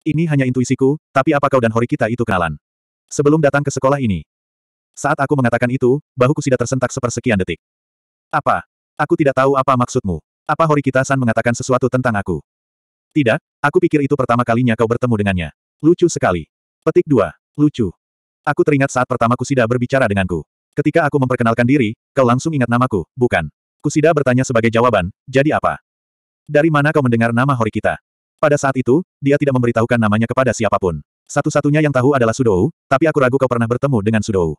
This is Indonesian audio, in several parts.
Ini hanya intuisiku, tapi apa kau dan Hori kita itu kenalan? Sebelum datang ke sekolah ini. Saat aku mengatakan itu, bahu sudah tersentak sepersekian detik. Apa? Aku tidak tahu apa maksudmu. Apa Hori Kita-san mengatakan sesuatu tentang aku? Tidak, aku pikir itu pertama kalinya kau bertemu dengannya. Lucu sekali. Petik 2. Lucu. Aku teringat saat pertama Kusida berbicara denganku. Ketika aku memperkenalkan diri, kau langsung ingat namaku, bukan? Kusida bertanya sebagai jawaban, jadi apa? Dari mana kau mendengar nama Hori kita? Pada saat itu, dia tidak memberitahukan namanya kepada siapapun. Satu-satunya yang tahu adalah Sudou, tapi aku ragu kau pernah bertemu dengan Sudou.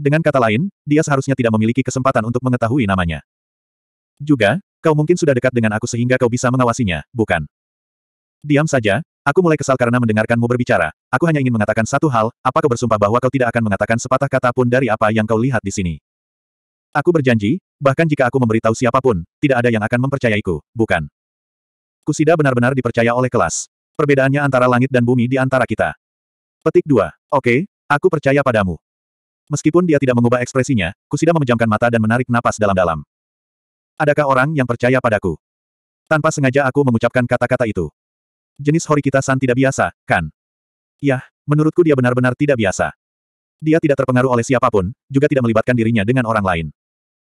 Dengan kata lain, dia seharusnya tidak memiliki kesempatan untuk mengetahui namanya. Juga, kau mungkin sudah dekat dengan aku sehingga kau bisa mengawasinya, bukan? Diam saja, aku mulai kesal karena mendengarkanmu berbicara. Aku hanya ingin mengatakan satu hal, apa kau bersumpah bahwa kau tidak akan mengatakan sepatah kata pun dari apa yang kau lihat di sini? Aku berjanji, bahkan jika aku memberitahu siapapun, tidak ada yang akan mempercayaiku, bukan? Kusida benar-benar dipercaya oleh kelas. Perbedaannya antara langit dan bumi di antara kita. Petik 2. Oke, aku percaya padamu. Meskipun dia tidak mengubah ekspresinya, Kusida memejamkan mata dan menarik napas dalam-dalam. Adakah orang yang percaya padaku? Tanpa sengaja aku mengucapkan kata-kata itu. Jenis Horikita-san tidak biasa, kan? Yah, menurutku dia benar-benar tidak biasa. Dia tidak terpengaruh oleh siapapun, juga tidak melibatkan dirinya dengan orang lain.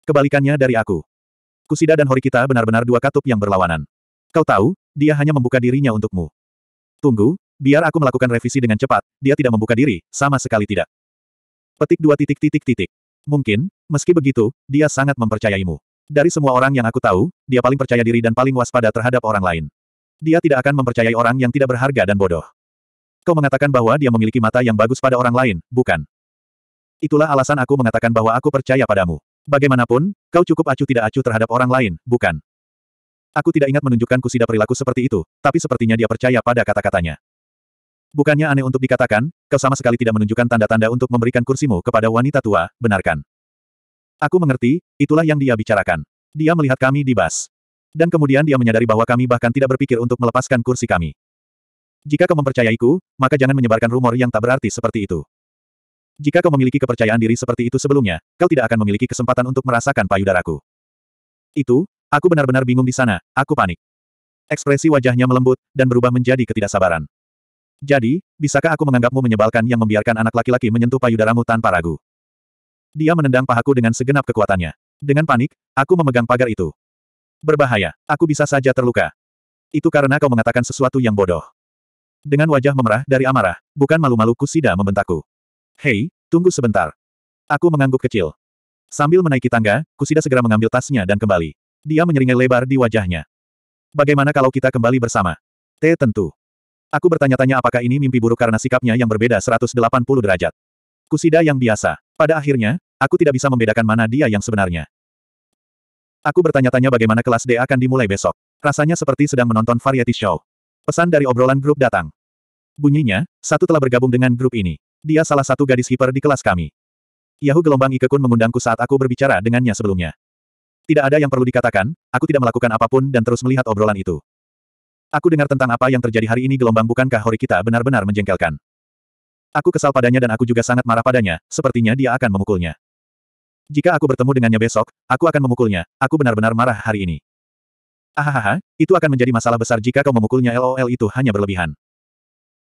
Kebalikannya dari aku. Kusida dan Horikita benar-benar dua katup yang berlawanan. Kau tahu, dia hanya membuka dirinya untukmu. Tunggu, biar aku melakukan revisi dengan cepat, dia tidak membuka diri, sama sekali tidak. Petik dua titik titik titik. Mungkin, meski begitu, dia sangat mempercayaimu. Dari semua orang yang aku tahu, dia paling percaya diri dan paling waspada terhadap orang lain. Dia tidak akan mempercayai orang yang tidak berharga dan bodoh. Kau mengatakan bahwa dia memiliki mata yang bagus pada orang lain, bukan? Itulah alasan aku mengatakan bahwa aku percaya padamu. Bagaimanapun, kau cukup acuh tidak acuh terhadap orang lain, bukan? Aku tidak ingat menunjukkan kusida perilaku seperti itu, tapi sepertinya dia percaya pada kata-katanya. Bukannya aneh untuk dikatakan, kau sama sekali tidak menunjukkan tanda-tanda untuk memberikan kursimu kepada wanita tua, benarkan? Aku mengerti, itulah yang dia bicarakan. Dia melihat kami di bas. Dan kemudian dia menyadari bahwa kami bahkan tidak berpikir untuk melepaskan kursi kami. Jika kau mempercayaiku, maka jangan menyebarkan rumor yang tak berarti seperti itu. Jika kau memiliki kepercayaan diri seperti itu sebelumnya, kau tidak akan memiliki kesempatan untuk merasakan payudaraku. Itu, Aku benar-benar bingung di sana, aku panik. Ekspresi wajahnya melembut, dan berubah menjadi ketidaksabaran. Jadi, bisakah aku menganggapmu menyebalkan yang membiarkan anak laki-laki menyentuh payudaramu tanpa ragu? Dia menendang pahaku dengan segenap kekuatannya. Dengan panik, aku memegang pagar itu. Berbahaya, aku bisa saja terluka. Itu karena kau mengatakan sesuatu yang bodoh. Dengan wajah memerah dari amarah, bukan malu-malu Kusida membentakku. Hei, tunggu sebentar. Aku mengangguk kecil. Sambil menaiki tangga, Kusida segera mengambil tasnya dan kembali. Dia menyeringai lebar di wajahnya. Bagaimana kalau kita kembali bersama? T tentu. Aku bertanya-tanya apakah ini mimpi buruk karena sikapnya yang berbeda 180 derajat. Kusida yang biasa. Pada akhirnya, aku tidak bisa membedakan mana dia yang sebenarnya. Aku bertanya-tanya bagaimana kelas D akan dimulai besok. Rasanya seperti sedang menonton variety show. Pesan dari obrolan grup datang. Bunyinya, satu telah bergabung dengan grup ini. Dia salah satu gadis hiper di kelas kami. Yahoo gelombang Ikekun mengundangku saat aku berbicara dengannya sebelumnya. Tidak ada yang perlu dikatakan, aku tidak melakukan apapun dan terus melihat obrolan itu. Aku dengar tentang apa yang terjadi hari ini gelombang bukankah Hori kita benar-benar menjengkelkan. Aku kesal padanya dan aku juga sangat marah padanya, sepertinya dia akan memukulnya. Jika aku bertemu dengannya besok, aku akan memukulnya, aku benar-benar marah hari ini. Ahahaha, itu akan menjadi masalah besar jika kau memukulnya LOL itu hanya berlebihan.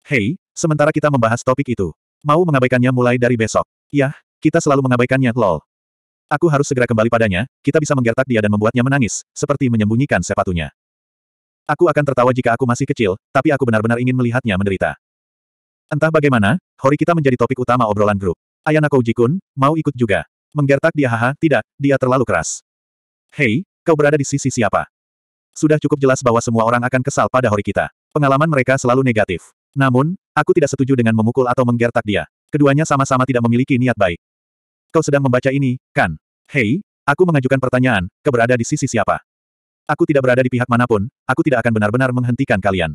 Hei, sementara kita membahas topik itu. Mau mengabaikannya mulai dari besok. Yah, kita selalu mengabaikannya, lol. Aku harus segera kembali padanya, kita bisa menggertak dia dan membuatnya menangis, seperti menyembunyikan sepatunya. Aku akan tertawa jika aku masih kecil, tapi aku benar-benar ingin melihatnya menderita. Entah bagaimana, Hori kita menjadi topik utama obrolan grup. Ayana Koujikun, mau ikut juga. Menggertak dia haha, tidak, dia terlalu keras. Hei, kau berada di sisi siapa? Sudah cukup jelas bahwa semua orang akan kesal pada Hori kita. Pengalaman mereka selalu negatif. Namun, aku tidak setuju dengan memukul atau menggertak dia. Keduanya sama-sama tidak memiliki niat baik. Kau sedang membaca ini, kan? Hei, aku mengajukan pertanyaan, keberada di sisi siapa? Aku tidak berada di pihak manapun, aku tidak akan benar-benar menghentikan kalian.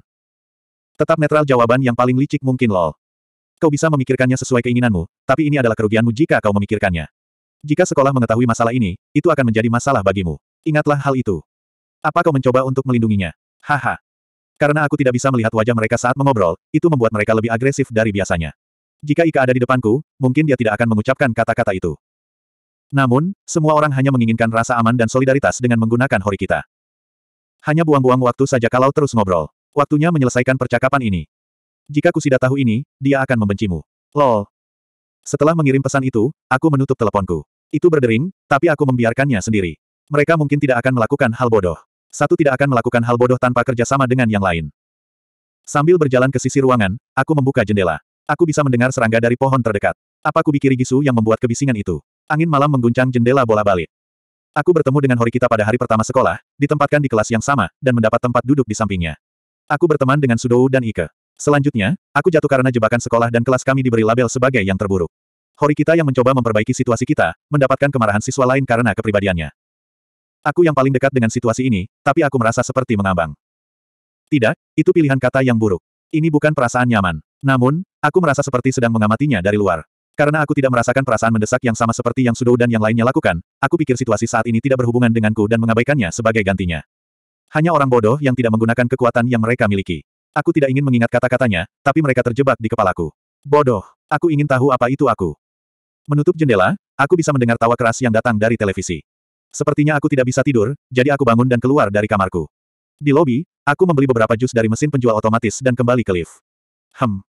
Tetap netral jawaban yang paling licik mungkin lol. Kau bisa memikirkannya sesuai keinginanmu, tapi ini adalah kerugianmu jika kau memikirkannya. Jika sekolah mengetahui masalah ini, itu akan menjadi masalah bagimu. Ingatlah hal itu. Apa kau mencoba untuk melindunginya? Haha. Karena aku tidak bisa melihat wajah mereka saat mengobrol, itu membuat mereka lebih agresif dari biasanya. Jika Ika ada di depanku, mungkin dia tidak akan mengucapkan kata-kata itu. Namun, semua orang hanya menginginkan rasa aman dan solidaritas dengan menggunakan hori kita. Hanya buang-buang waktu saja kalau terus ngobrol. Waktunya menyelesaikan percakapan ini. Jika Kusida tahu ini, dia akan membencimu. Lol. Setelah mengirim pesan itu, aku menutup teleponku. Itu berdering, tapi aku membiarkannya sendiri. Mereka mungkin tidak akan melakukan hal bodoh. Satu tidak akan melakukan hal bodoh tanpa kerjasama dengan yang lain. Sambil berjalan ke sisi ruangan, aku membuka jendela. Aku bisa mendengar serangga dari pohon terdekat. Apa kubikiri Gisu yang membuat kebisingan itu? Angin malam mengguncang jendela bola balik. Aku bertemu dengan Horikita pada hari pertama sekolah, ditempatkan di kelas yang sama, dan mendapat tempat duduk di sampingnya. Aku berteman dengan Sudou dan Ike. Selanjutnya, aku jatuh karena jebakan sekolah dan kelas kami diberi label sebagai yang terburuk. Horikita yang mencoba memperbaiki situasi kita, mendapatkan kemarahan siswa lain karena kepribadiannya. Aku yang paling dekat dengan situasi ini, tapi aku merasa seperti mengambang. Tidak, itu pilihan kata yang buruk. Ini bukan perasaan nyaman. Namun, aku merasa seperti sedang mengamatinya dari luar. Karena aku tidak merasakan perasaan mendesak yang sama seperti yang Sudou dan yang lainnya lakukan, aku pikir situasi saat ini tidak berhubungan denganku dan mengabaikannya sebagai gantinya. Hanya orang bodoh yang tidak menggunakan kekuatan yang mereka miliki. Aku tidak ingin mengingat kata-katanya, tapi mereka terjebak di kepalaku. Bodoh, aku ingin tahu apa itu aku. Menutup jendela, aku bisa mendengar tawa keras yang datang dari televisi. Sepertinya aku tidak bisa tidur, jadi aku bangun dan keluar dari kamarku. Di lobi, aku membeli beberapa jus dari mesin penjual otomatis dan kembali ke lift. Hem.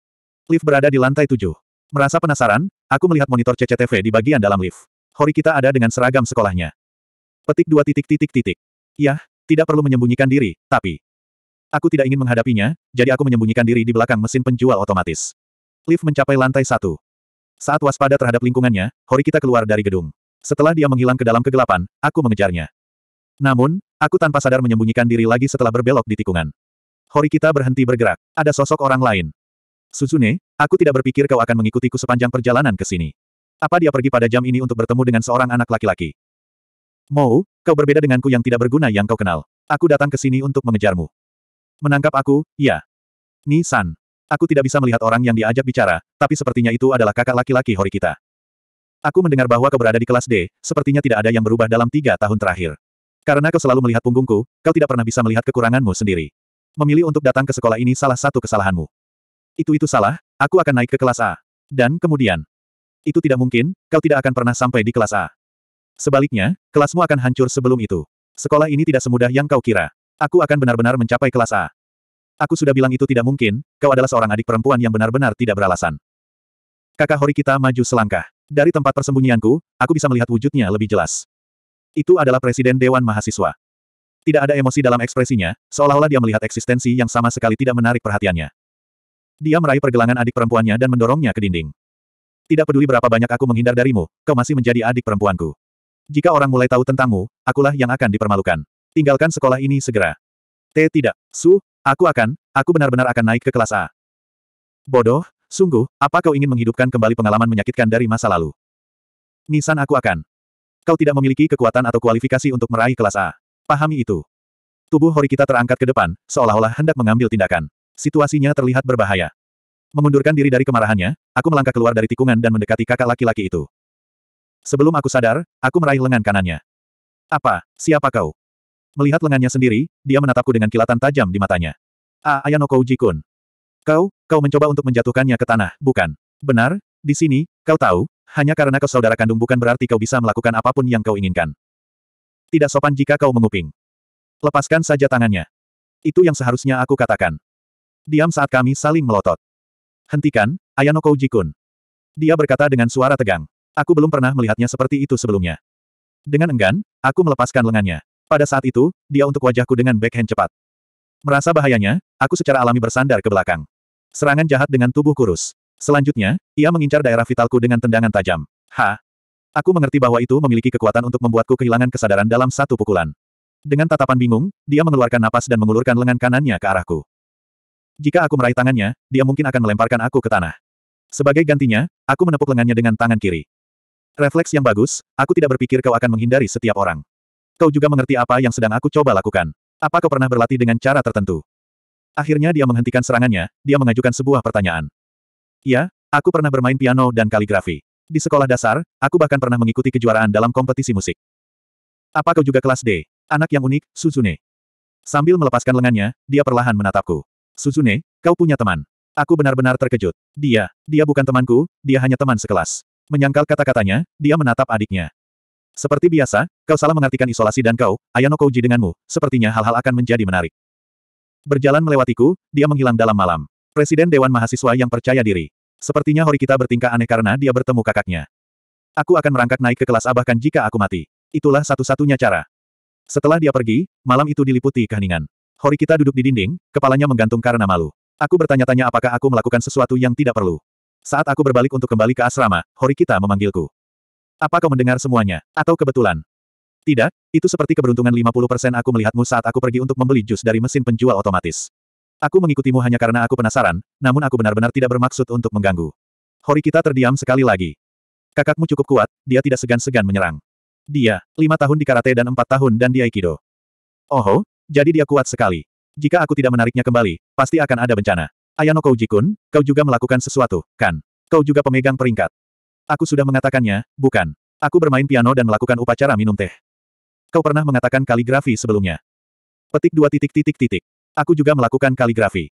Lift berada di lantai tujuh. Merasa penasaran, aku melihat monitor CCTV di bagian dalam lift. Hori kita ada dengan seragam sekolahnya. Petik dua titik titik titik. Yah, tidak perlu menyembunyikan diri, tapi... Aku tidak ingin menghadapinya, jadi aku menyembunyikan diri di belakang mesin penjual otomatis. Lift mencapai lantai satu. Saat waspada terhadap lingkungannya, Hori kita keluar dari gedung. Setelah dia menghilang ke dalam kegelapan, aku mengejarnya. Namun, aku tanpa sadar menyembunyikan diri lagi setelah berbelok di tikungan. Hori kita berhenti bergerak. Ada sosok orang lain. Suzune, Aku tidak berpikir kau akan mengikutiku sepanjang perjalanan ke sini. Apa dia pergi pada jam ini untuk bertemu dengan seorang anak laki-laki? Mau, kau berbeda denganku yang tidak berguna yang kau kenal. Aku datang ke sini untuk mengejarmu. Menangkap aku, ya. Nisan. Aku tidak bisa melihat orang yang diajak bicara, tapi sepertinya itu adalah kakak laki-laki Hori kita. Aku mendengar bahwa kau berada di kelas D, sepertinya tidak ada yang berubah dalam tiga tahun terakhir. Karena kau selalu melihat punggungku, kau tidak pernah bisa melihat kekuranganmu sendiri. Memilih untuk datang ke sekolah ini salah satu kesalahanmu. Itu-itu salah, aku akan naik ke kelas A. Dan kemudian. Itu tidak mungkin, kau tidak akan pernah sampai di kelas A. Sebaliknya, kelasmu akan hancur sebelum itu. Sekolah ini tidak semudah yang kau kira. Aku akan benar-benar mencapai kelas A. Aku sudah bilang itu tidak mungkin, kau adalah seorang adik perempuan yang benar-benar tidak beralasan. Kakak Hori kita maju selangkah. Dari tempat persembunyianku, aku bisa melihat wujudnya lebih jelas. Itu adalah Presiden Dewan Mahasiswa. Tidak ada emosi dalam ekspresinya, seolah-olah dia melihat eksistensi yang sama sekali tidak menarik perhatiannya. Dia meraih pergelangan adik perempuannya dan mendorongnya ke dinding. Tidak peduli berapa banyak aku menghindar darimu, kau masih menjadi adik perempuanku. Jika orang mulai tahu tentangmu, akulah yang akan dipermalukan. Tinggalkan sekolah ini segera. T tidak. Su, aku akan, aku benar-benar akan naik ke kelas A. Bodoh, sungguh, apa kau ingin menghidupkan kembali pengalaman menyakitkan dari masa lalu? Nisan aku akan. Kau tidak memiliki kekuatan atau kualifikasi untuk meraih kelas A. Pahami itu. Tubuh Hori kita terangkat ke depan, seolah-olah hendak mengambil tindakan situasinya terlihat berbahaya. Mengundurkan diri dari kemarahannya, aku melangkah keluar dari tikungan dan mendekati kakak laki-laki itu. Sebelum aku sadar, aku meraih lengan kanannya. Apa, siapa kau? Melihat lengannya sendiri, dia menatapku dengan kilatan tajam di matanya. Ah, Ayano Koujikun. Kau, kau mencoba untuk menjatuhkannya ke tanah, bukan? Benar, di sini, kau tahu, hanya karena kau saudara kandung bukan berarti kau bisa melakukan apapun yang kau inginkan. Tidak sopan jika kau menguping. Lepaskan saja tangannya. Itu yang seharusnya aku katakan. Diam saat kami saling melotot. Hentikan, Ayano Koji-kun. Dia berkata dengan suara tegang. Aku belum pernah melihatnya seperti itu sebelumnya. Dengan enggan, aku melepaskan lengannya. Pada saat itu, dia untuk wajahku dengan backhand cepat. Merasa bahayanya, aku secara alami bersandar ke belakang. Serangan jahat dengan tubuh kurus. Selanjutnya, ia mengincar daerah vitalku dengan tendangan tajam. Ha! Aku mengerti bahwa itu memiliki kekuatan untuk membuatku kehilangan kesadaran dalam satu pukulan. Dengan tatapan bingung, dia mengeluarkan napas dan mengulurkan lengan kanannya ke arahku. Jika aku meraih tangannya, dia mungkin akan melemparkan aku ke tanah. Sebagai gantinya, aku menepuk lengannya dengan tangan kiri. Refleks yang bagus, aku tidak berpikir kau akan menghindari setiap orang. Kau juga mengerti apa yang sedang aku coba lakukan. Apa kau pernah berlatih dengan cara tertentu? Akhirnya dia menghentikan serangannya, dia mengajukan sebuah pertanyaan. Ya, aku pernah bermain piano dan kaligrafi. Di sekolah dasar, aku bahkan pernah mengikuti kejuaraan dalam kompetisi musik. Apa kau juga kelas D? Anak yang unik, Suzune. Sambil melepaskan lengannya, dia perlahan menatapku. Suzune, kau punya teman. Aku benar-benar terkejut. Dia, dia bukan temanku, dia hanya teman sekelas. Menyangkal kata-katanya, dia menatap adiknya. Seperti biasa, kau salah mengartikan isolasi dan kau, Ayano Koji denganmu, sepertinya hal-hal akan menjadi menarik. Berjalan melewatiku, dia menghilang dalam malam. Presiden Dewan Mahasiswa yang percaya diri. Sepertinya hori kita bertingkah aneh karena dia bertemu kakaknya. Aku akan merangkak naik ke kelas abahkan jika aku mati. Itulah satu-satunya cara. Setelah dia pergi, malam itu diliputi keheningan. Horikita duduk di dinding, kepalanya menggantung karena malu. Aku bertanya-tanya apakah aku melakukan sesuatu yang tidak perlu. Saat aku berbalik untuk kembali ke asrama, Horikita memanggilku. Apa kau mendengar semuanya, atau kebetulan? Tidak, itu seperti keberuntungan 50% aku melihatmu saat aku pergi untuk membeli jus dari mesin penjual otomatis. Aku mengikutimu hanya karena aku penasaran, namun aku benar-benar tidak bermaksud untuk mengganggu. Horikita terdiam sekali lagi. Kakakmu cukup kuat, dia tidak segan-segan menyerang. Dia, lima tahun di karate dan empat tahun dan di aikido. Oho, jadi dia kuat sekali. Jika aku tidak menariknya kembali, pasti akan ada bencana. Ayano Koujikun, kau juga melakukan sesuatu, kan? Kau juga pemegang peringkat. Aku sudah mengatakannya, bukan. Aku bermain piano dan melakukan upacara minum teh. Kau pernah mengatakan kaligrafi sebelumnya. Petik dua titik titik titik. Aku juga melakukan kaligrafi.